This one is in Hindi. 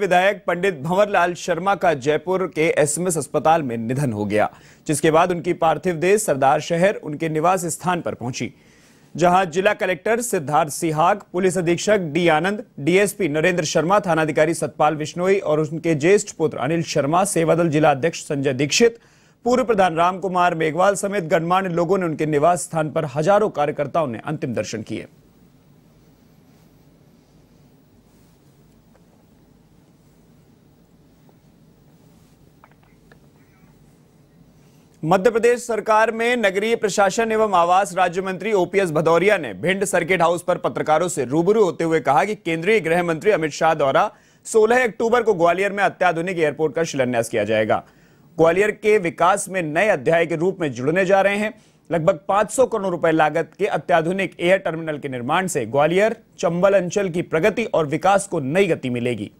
विधायक पंडित भंवरलाल शर्मा का जयपुर के एसएमएस अस्पताल में निधन हो गया जिसके बाद उनकी पार्थिव देह सरदार शहर उनके निवास स्थान पर पहुंची जहां जिला कलेक्टर सिद्धार्थ सिहाग पुलिस अधीक्षक डी आनंद डीएसपी नरेंद्र शर्मा थानाधिकारी सतपाल विश्नोई और उनके ज्येष्ठ पुत्र अनिल शर्मा सेवादल जिला अध्यक्ष संजय दीक्षित पूर्व प्रधान राम कुमार मेघवाल समेत गणमान्य लोगों ने उनके निवास स्थान पर हजारों कार्यकर्ताओं ने अंतिम दर्शन किए मध्य प्रदेश सरकार में नगरीय प्रशासन एवं आवास राज्य मंत्री ओपीएस भदौरिया ने भिंड सर्किट हाउस पर पत्रकारों से रूबरू होते हुए कहा कि केंद्रीय गृह मंत्री अमित शाह द्वारा 16 अक्टूबर को ग्वालियर में अत्याधुनिक एयरपोर्ट का शिलान्यास किया जाएगा ग्वालियर के विकास में नए अध्याय के रूप में जुड़ने जा रहे हैं लगभग पांच करोड़ रुपए लागत के अत्याधुनिक एयर टर्मिनल के निर्माण से ग्वालियर चंबल अंचल की प्रगति और विकास को नई गति मिलेगी